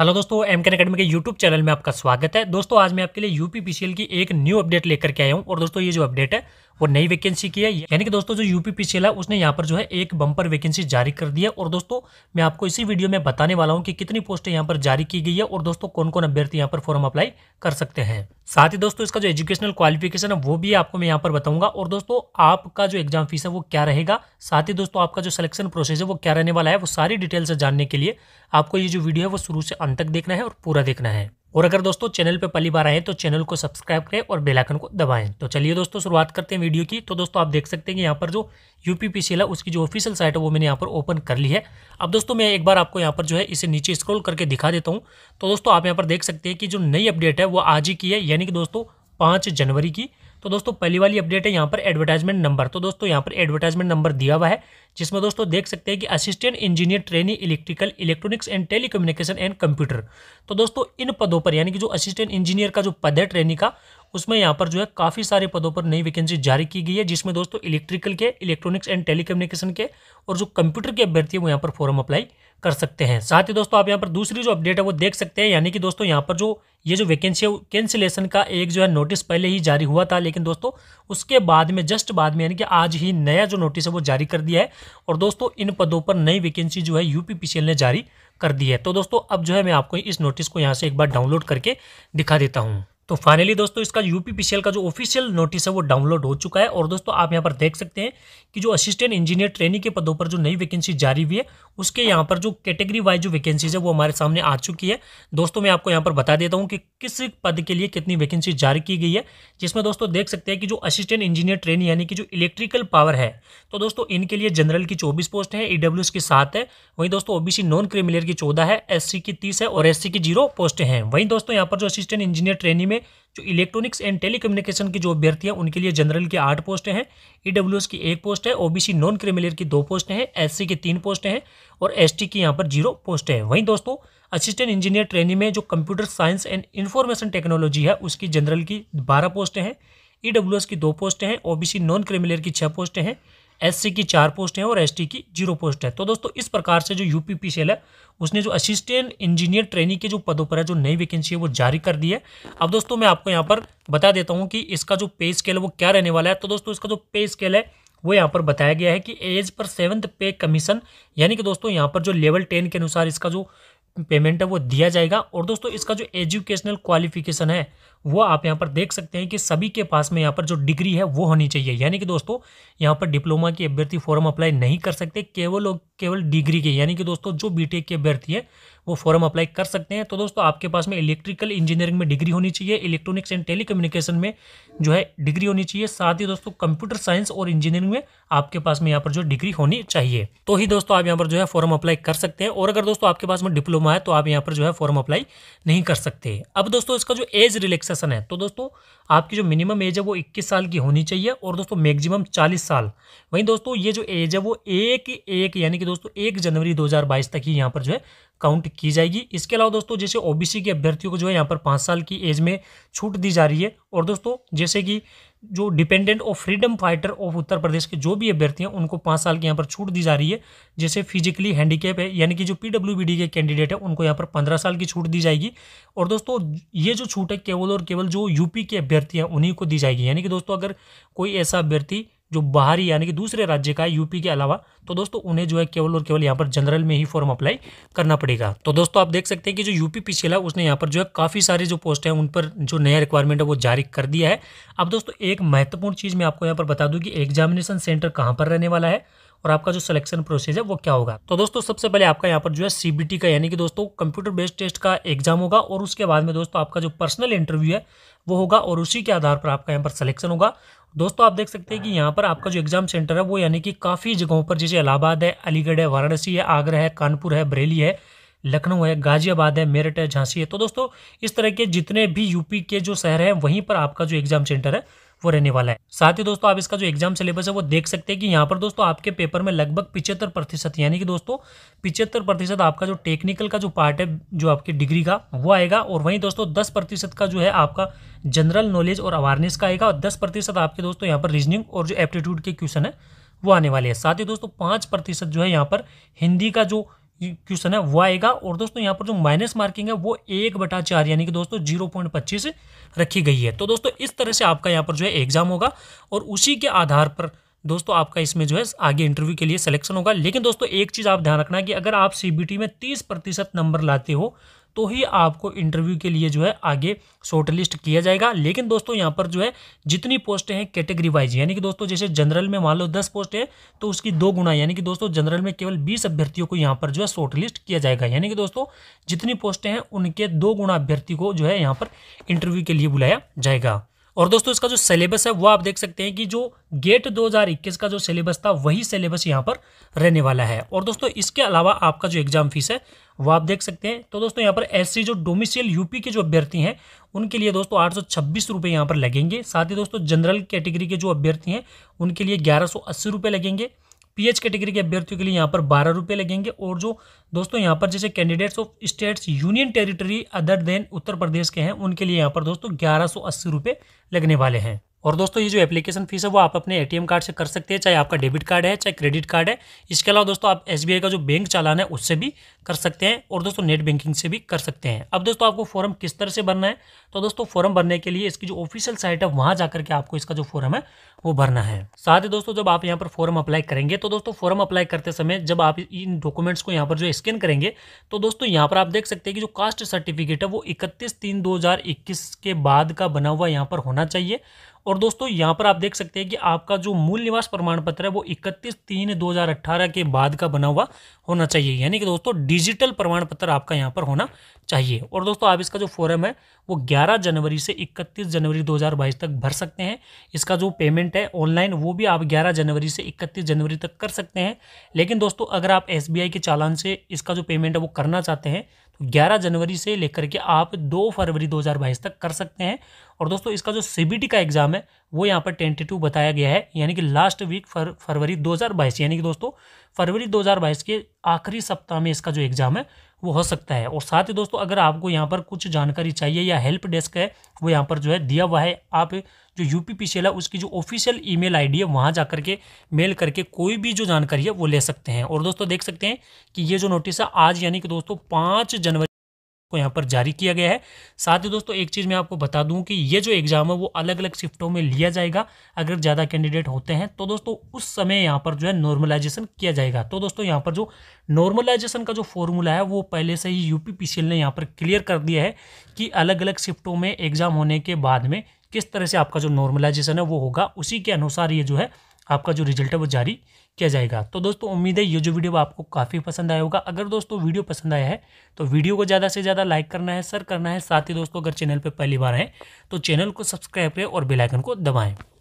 hello दोस्तों M can academy के YouTube channel में आपका स्वागत है दोस्तों आज मैं आपके लिए यूपीपीसीएल की एक न्यू अपडेट लेकर के आया हूँ और दोस्तों ये जो अपडेट है वो नई वैकेंसी की है यानी कि दोस्तों जो यूपीपीसीएल है उसने यहां पर जो है एक बम्पर वैकेंसी जारी कर दी है और दोस्तों मैं आपको इसी वीडियो में बताने वाला हूँ कि कितनी पोस्टें यहाँ पर जारी की गई है और दोस्तों कौन कौन अभ्यर्थी यहाँ पर फॉर्म अप्लाई कर सकते हैं साथ ही दोस्तों इसका जो एजुकेशनल क्वालिफिकेशन है वो भी आपको मैं यहाँ पर बताऊंगा और दोस्तों आपका जो एग्जाम फीस है वो क्या रहेगा साथ ही दोस्तों आपका जो सिलेक्शन प्रोसेस है वो क्या रहने वाला है वो सारी डिटेल से जानने के लिए आपको ये जो वीडियो है वो शुरू से अंत तक देखना है और पूरा देखना है और अगर दोस्तों चैनल पे पहली बार आए तो चैनल को सब्सक्राइब करें और बेल आइकन को दबाएं तो चलिए दोस्तों शुरुआत करते हैं वीडियो की तो दोस्तों आप देख सकते हैं कि यहाँ पर जो यूपीपीसीएल है उसकी जो ऑफिशियल साइट है वो मैंने यहाँ पर ओपन कर ली है अब दोस्तों मैं एक बार आपको यहाँ पर जो है इसे नीचे स्क्रोल करके दिखा देता हूँ तो दोस्तों आप यहाँ पर देख सकते हैं कि जो नई अपडेट है वो आज ही की है यानी कि दोस्तों पाँच जनवरी की तो दोस्तों पहली वाली अपडेट है यहाँ पर एडवर्टाइजमेंट नंबर तो दोस्तों यहाँ पर एडवर्टाइजमेंट नंबर दिया हुआ है जिसमें दोस्तों देख सकते हैं कि assistant engineer trainee electrical electronics and telecommunication and computer तो दोस्तों इन पदों पर यानी कि जो असिस्टेंट इंजीनियर का जो पद है ट्रेनी का उसमें यहाँ पर जो है काफ़ी सारे पदों पर नई वैकेंसी जारी की गई है जिसमें दोस्तों इलेक्ट्रिकल के इलेक्ट्रॉनिक्स एंड टेलीकम्युनिकेशन के और जो कंप्यूटर के अभ्यर्थी है वो यहाँ पर फॉर्म अप्लाई कर सकते हैं साथ ही दोस्तों आप यहाँ पर दूसरी जो अपडेट है वो देख सकते हैं यानी कि दोस्तों यहाँ पर जो ये जो वैकेंसी है कैंसिलेशन का एक जो है नोटिस पहले ही जारी हुआ था लेकिन दोस्तों उसके बाद में जस्ट बाद में यानी कि आज ही नया जो नोटिस है वो जारी कर दिया है और दोस्तों इन पदों पर नई वैकेंसी जो है यूपीपीसीएल ने जारी कर दी है तो दोस्तों अब जो है मैं आपको इस नोटिस को यहाँ से एक बार डाउनलोड करके दिखा देता हूँ तो फाइनली दोस्तों इसका यूपीपीसीएल का जो ऑफिशियल नोटिस है वो डाउनलोड हो चुका है और दोस्तों आप यहाँ पर देख सकते हैं कि जो असिस्टेंट इंजीनियर ट्रेनिंग के पदों पर जो नई वैकेंसी जारी हुई है उसके यहाँ पर जो कैटेगरी वाइज जो वैकेंसीज है वो हमारे सामने आ चुकी है दोस्तों मैं आपको यहाँ पर बता देता हूँ कि किस पद के लिए कितनी वैकेंसी जारी की गई है जिसमें दोस्तों देख सकते हैं कि जो असिस्टेंट इंजीनियर ट्रेन यानी कि जो इलेक्ट्रिकल पावर है तो दोस्तों इनके लिए जनरल की चौबीस पोस्ट है ईडब्ल्यू की सात है वहीं दोस्तों ओबीसी नॉन क्रिमिलियर की चौदह है एस की तीस है और एस की जीरो पोस्ट हैं वहीं दोस्तों यहाँ पर जो असिस्टेंट इंजीनियर ट्रेनी में जो इलेक्ट्रॉनिक्स एंड टेलीकम्युनिकेशन की जो अभ्यर्थी है उनके लिए जनरल की आठ पोस्ट हैं ईडब्ल्यू की एक पोस्ट है ओबीसी नॉन क्रिमिलियर की दो पोस्ट हैं एस की तीन पोस्ट हैं और एस की यहाँ पर जीरो पोस्ट है वहीं दोस्तों असिस्टेंट इंजीनियर ट्रेनिंग में जो computer science and information technology है उसकी जनरल की बारह पोस्टें हैं ई e की दो पोस्टें हैं ओ नॉन क्रिमिलियर की छः पोस्टें हैं एस की चार पोस्ट हैं और एस की जीरो पोस्ट है तो दोस्तों इस प्रकार से जो पी सेल है उसने जो असिस्टेंट इंजीनियर ट्रेनिंग के जो पदों पर है जो नई वैकेंसी है वो जारी कर दी है अब दोस्तों मैं आपको यहाँ पर बता देता हूँ कि इसका जो पे स्केल है वो क्या रहने वाला है तो दोस्तों इसका जो पे स्केल है वो यहाँ पर बताया गया है कि एज पर सेवन्थ पे कमीशन यानी कि दोस्तों यहाँ पर जो लेवल टेन के अनुसार इसका जो पेमेंट है वो दिया जाएगा और दोस्तों इसका जो एजुकेशनल क्वालिफिकेशन है वो आप यहाँ पर देख सकते हैं कि सभी के पास में यहाँ पर जो डिग्री है वो होनी चाहिए यानी कि दोस्तों यहाँ पर डिप्लोमा के अभ्यर्थी फॉर्म अप्लाई नहीं कर सकते केवल और केवल डिग्री के यानी कि दोस्तों जो बीटेक के अभ्यर्थी है वो फॉर्म अप्लाई कर सकते हैं तो दोस्तों आपके पास में इलेक्ट्रिकल इंजीनियरिंग में डिग्री होनी चाहिए इलेक्ट्रॉनिक्स एंड टेलीकम्युनिकेशन में जो है डिग्री होनी चाहिए साथ ही दोस्तों कंप्यूटर साइंस और इंजीनियरिंग में आपके पास में यहाँ पर जो डिग्री होनी चाहिए तो ही दोस्तों आप यहाँ पर जो है फॉर्म अप्लाई कर सकते हैं और अगर दोस्तों आपके पास में डिप्लोमा है तो आप यहाँ पर जो है फॉर्म अप्लाई नहीं कर सकते अब दोस्तों इसका जो एज रिलेक्सेशन है तो दोस्तों आपकी जो मिनिमम एज है वो इक्कीस साल की होनी चाहिए और दोस्तों मैक्सिमम चालीस साल वहीं दोस्तों ये जो एज है वो एक एक यानी कि दोस्तों एक जनवरी दो तक ही यहाँ पर जो है काउंट की जाएगी इसके अलावा दोस्तों जैसे ओबीसी के अभ्यर्थियों को जो है यहाँ पर पाँच साल की एज में छूट दी जा रही है और दोस्तों जैसे कि जो dependent of freedom fighter of Uttar Pradesh के जो भी अभ्यर्थी हैं उनको पाँच साल की यहाँ पर छूट दी जा रही है जैसे फिजिकली हैंडीकेप है यानी कि जो डी के कैंडिडेट है उनको यहाँ पर पंद्रह साल की छूट दी जाएगी और दोस्तों ये जो छूट है केवल और केवल जो यूपी के अभ्यर्थी हैं उन्हीं को दी जाएगी यानी कि दोस्तों अगर कोई ऐसा अभ्यर्थी जो बाहरी यानी कि दूसरे राज्य का है यूपी के अलावा तो दोस्तों उन्हें जो है केवल और केवल यहाँ पर जनरल में ही फॉर्म अप्लाई करना पड़ेगा तो दोस्तों आप देख सकते हैं कि जो यूपी पिछला उसने यहाँ पर जो है काफ़ी सारे जो पोस्ट हैं उन पर जो नया रिक्वायरमेंट है वो जारी कर दिया है अब दोस्तों एक महत्वपूर्ण चीज़ मैं आपको यहाँ पर बता दूँ कि एग्जामिनेशन सेंटर कहाँ पर रहने वाला है और आपका जो सिलेक्शन प्रोसेस है वो क्या होगा तो दोस्तों सबसे पहले आपका यहाँ पर जो है सीबीटी का यानी कि दोस्तों कंप्यूटर बेस्ड टेस्ट का एग्जाम होगा और उसके बाद में दोस्तों आपका जो पर्सनल इंटरव्यू है वो होगा और उसी के आधार पर आपका यहाँ पर सिलेक्शन होगा दोस्तों आप देख सकते हैं कि यहाँ पर आपका जो एग्जाम सेंटर है वो यानी कि काफ़ी जगहों पर जैसे इलाहाबाद है अलीगढ़ है वाराणसी है आगरा है कानपुर है बरेली है लखनऊ है गाजियाबाद है मेरठ है झांसी है तो दोस्तों इस तरह के जितने भी यूपी के जो शहर हैं वहीं पर आपका जो एग्जाम सेंटर है वो रहने वाला है साथ ही दोस्तों आप इसका जो एग्जाम सिलेबस है वो देख सकते हैं कि यहाँ पर दोस्तों आपके पेपर में लगभग पिछहत्तर प्रतिशत यानी कि दोस्तों पिछहत्तर प्रतिशत आपका जो टेक्निकल का जो पार्ट है जो आपकी डिग्री का वो आएगा और वहीं दोस्तों दस प्रतिशत का जो है आपका जनरल नॉलेज और अवेयरनेस का आएगा और दस प्रतिशत आपके दोस्तों यहाँ पर रीजनिंग और जो एप्टीट्यूड के क्वेश्चन है वो आने वाले हैं साथ ही दोस्तों पाँच प्रतिशत जो है यहाँ पर हिंदी का जो क्वेश्चन है वो आएगा और दोस्तों यहाँ पर जो माइनस मार्किंग है वो एक बटा चार यानी कि दोस्तों जीरो पॉइंट पच्चीस रखी गई है तो दोस्तों इस तरह से आपका यहाँ पर जो है एग्जाम होगा और उसी के आधार पर दोस्तों आपका इसमें जो है आगे इंटरव्यू के लिए सिलेक्शन होगा लेकिन दोस्तों एक चीज़ आप ध्यान रखना कि अगर आप सीबीटी में तीस प्रतिशत नंबर लाते हो तो ही आपको इंटरव्यू के लिए जो है आगे शॉर्टलिस्ट किया जाएगा लेकिन दोस्तों यहाँ पर जो है जितनी पोस्टें हैं कैटेगरी वाइज यानी कि दोस्तों जैसे जनरल में मान लो दस पोस्ट है तो उसकी दो गुना यानी कि दोस्तों जनरल में केवल बीस अभ्यर्थियों को यहाँ पर जो है शॉर्टलिस्ट किया जाएगा यानी कि दोस्तों जितनी पोस्टें हैं उनके दो गुणा अभ्यर्थी को जो है यहाँ पर इंटरव्यू के लिए बुलाया जाएगा और दोस्तों इसका जो सिलेबस है वो आप देख सकते हैं कि जो गेट 2021 का जो सिलेबस था वही सिलेबस यहाँ पर रहने वाला है और दोस्तों इसके अलावा आपका जो एग्जाम फीस है वो आप देख सकते हैं तो दोस्तों यहाँ पर ऐसे जो डोमिसियल यूपी के जो अभ्यर्थी हैं उनके लिए दोस्तों आठ सौ छब्बीस रुपये यहाँ पर लगेंगे साथ ही दोस्तों जनरल कैटेगरी के जो अभ्यर्थी हैं उनके लिए ग्यारह सौ अस्सी रुपये लगेंगे पीएच कैटेगरी के अभ्यर्थियों के लिए यहाँ पर बारह रुपये लगेंगे और जो दोस्तों यहाँ पर जैसे candidates of states union territory other than Uttar Pradesh के हैं उनके लिए यहाँ पर दोस्तों ग्यारह सौ लगने वाले हैं और दोस्तों ये जो एप्लीकेशन फीस है वो आप अपने एटीएम कार्ड से कर सकते हैं चाहे आपका डेबिट कार्ड है चाहे क्रेडिट कार्ड है इसके अलावा दोस्तों आप एसबीआई का जो बैंक चालान है उससे भी कर सकते हैं और दोस्तों नेट बैंकिंग से भी कर सकते हैं अब दोस्तों आपको फॉर्म किस तरह से भरना है तो दोस्तों फॉर्म भरने के लिए इसकी जो ऑफिशियल साइट है वहाँ जाकर के आपको इसका जो फॉर्म है वो भरना है साथ ही दोस्तों जब आप यहाँ पर फॉर्म अप्लाई करेंगे तो दोस्तों फॉर्म अप्लाई करते समय जब आप इन डॉक्यूमेंट्स को यहाँ पर जो स्कैन करेंगे तो दोस्तों यहाँ पर आप देख सकते हैं कि जो कास्ट सर्टिफिकेट है वो इकतीस तीन दो के बाद का बना हुआ यहाँ पर होना चाहिए और दोस्तों यहाँ पर आप देख सकते हैं कि आपका जो मूल निवास प्रमाण पत्र है वो इकतीस तीन दो हजार अट्ठारह के बाद का बना हुआ होना चाहिए यानी कि दोस्तों डिजिटल प्रमाण पत्र आपका यहाँ पर होना चाहिए और दोस्तों आप इसका जो फॉर्म है वो ग्यारह जनवरी से इकतीस जनवरी दो तक भर सकते हैं इसका जो पेमेंट है ऑनलाइन वो भी आप ग्यारह जनवरी से इकतीस जनवरी तक कर सकते हैं लेकिन दोस्तों अगर आप एस के चालान से इसका जो पेमेंट है वो करना चाहते हैं तो ग्यारह जनवरी से लेकर के आप दो फरवरी दो तक कर सकते हैं और दोस्तों इसका जो सी का एग्ज़ाम है वो यहाँ पर टेंटेटिव बताया गया है यानी कि लास्ट वीक फर फरवरी 2022 यानी कि दोस्तों फरवरी 2022 के आखिरी सप्ताह में इसका जो एग्ज़ाम है वो हो सकता है और साथ ही दोस्तों अगर आपको यहाँ पर कुछ जानकारी चाहिए या हेल्प डेस्क है वो यहाँ पर जो है दिया हुआ है आप जो यू पी है उसकी जो ऑफिशियल ईमेल आईडी है वहाँ जा के मेल करके कोई भी जो जानकारी है वो ले सकते हैं और दोस्तों देख सकते हैं कि ये जो नोटिस है आज यानी कि दोस्तों पाँच जनवरी को यहाँ पर जारी किया गया है साथ ही दोस्तों एक चीज़ मैं आपको बता दूं कि ये जो एग्ज़ाम है वो अलग अलग शिफ्टों में लिया जाएगा अगर ज़्यादा कैंडिडेट होते हैं तो दोस्तों उस समय यहाँ पर जो है नॉर्मलाइजेशन किया जाएगा तो दोस्तों यहाँ पर जो नॉर्मलाइजेशन का जो फॉर्मूला है वो पहले से ही यू ने यहाँ पर क्लियर कर दिया है कि अलग अलग शिफ्टों में एग्ज़ाम होने के बाद में किस तरह से आपका जो नॉर्मलाइजेशन है वो होगा उसी के अनुसार ये जो है आपका जो रिजल्ट है वो जारी किया जाएगा तो दोस्तों उम्मीद है ये जो वीडियो आपको काफ़ी पसंद आया होगा अगर दोस्तों वीडियो पसंद आया है तो वीडियो को ज़्यादा से ज़्यादा लाइक करना है सर करना है साथ ही दोस्तों अगर चैनल पर पहली बार आएँ तो चैनल को सब्सक्राइब करें और बेलाइकन को दबाएँ